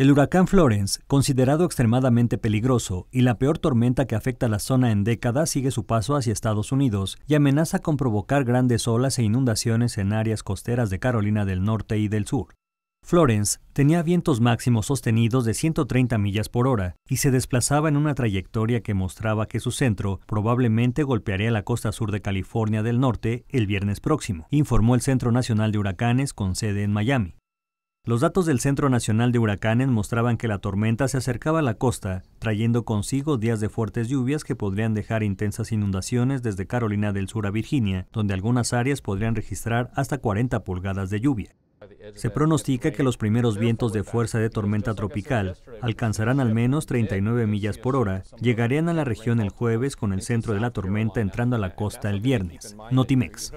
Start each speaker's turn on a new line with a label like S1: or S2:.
S1: El huracán Florence, considerado extremadamente peligroso y la peor tormenta que afecta la zona en décadas, sigue su paso hacia Estados Unidos y amenaza con provocar grandes olas e inundaciones en áreas costeras de Carolina del Norte y del Sur. Florence tenía vientos máximos sostenidos de 130 millas por hora y se desplazaba en una trayectoria que mostraba que su centro probablemente golpearía la costa sur de California del Norte el viernes próximo, informó el Centro Nacional de Huracanes con sede en Miami. Los datos del Centro Nacional de Huracanes mostraban que la tormenta se acercaba a la costa, trayendo consigo días de fuertes lluvias que podrían dejar intensas inundaciones desde Carolina del Sur a Virginia, donde algunas áreas podrían registrar hasta 40 pulgadas de lluvia. Se pronostica que los primeros vientos de fuerza de tormenta tropical alcanzarán al menos 39 millas por hora, llegarían a la región el jueves con el centro de la tormenta entrando a la costa el viernes. Notimex.